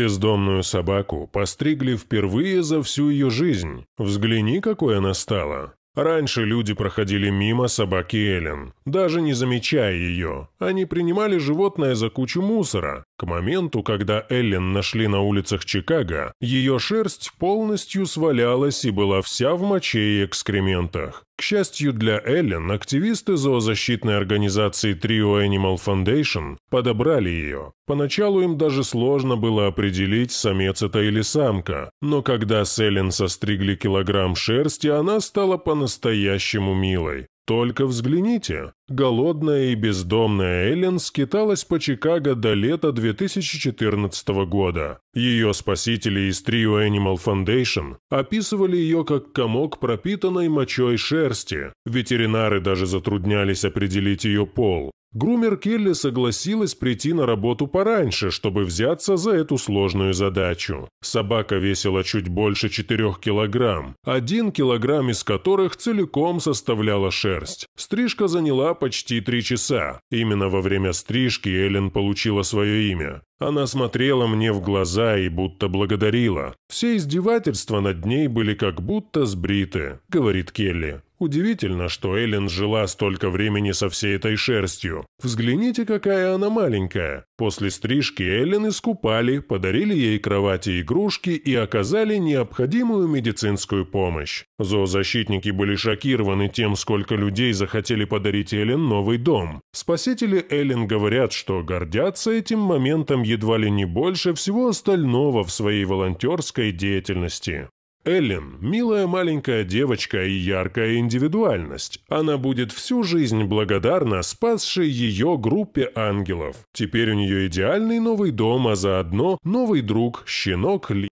бездомную собаку постригли впервые за всю ее жизнь. Взгляни, какой она стала. Раньше люди проходили мимо собаки Эллен, даже не замечая ее. Они принимали животное за кучу мусора. К моменту, когда Эллен нашли на улицах Чикаго, ее шерсть полностью свалялась и была вся в моче и экскрементах. К счастью для Эллен, активисты зоозащитной организации Trio Animal Foundation подобрали ее. Поначалу им даже сложно было определить, самец это или самка, но когда с Эллен состригли килограмм шерсти, она стала по-настоящему милой. Только взгляните, голодная и бездомная Эллен скиталась по Чикаго до лета 2014 года. Ее спасители из трио Animal Foundation описывали ее как комок пропитанной мочой шерсти. Ветеринары даже затруднялись определить ее пол, Грумер Келли согласилась прийти на работу пораньше, чтобы взяться за эту сложную задачу. Собака весила чуть больше 4 килограмм, один килограмм из которых целиком составляла шерсть. Стрижка заняла почти 3 часа. Именно во время стрижки Эллен получила свое имя. Она смотрела мне в глаза и будто благодарила. Все издевательства над ней были как будто сбриты, говорит Келли. Удивительно, что Эллен жила столько времени со всей этой шерстью. Взгляните, какая она маленькая. После стрижки Эллен искупали, подарили ей кровати и игрушки и оказали необходимую медицинскую помощь. Зоозащитники были шокированы тем, сколько людей захотели подарить Эллен новый дом. Спасители Эллен говорят, что гордятся этим моментом едва ли не больше всего остального в своей волонтерской деятельности. Эллен – милая маленькая девочка и яркая индивидуальность. Она будет всю жизнь благодарна спасшей ее группе ангелов. Теперь у нее идеальный новый дом, а заодно новый друг – щенок Ли.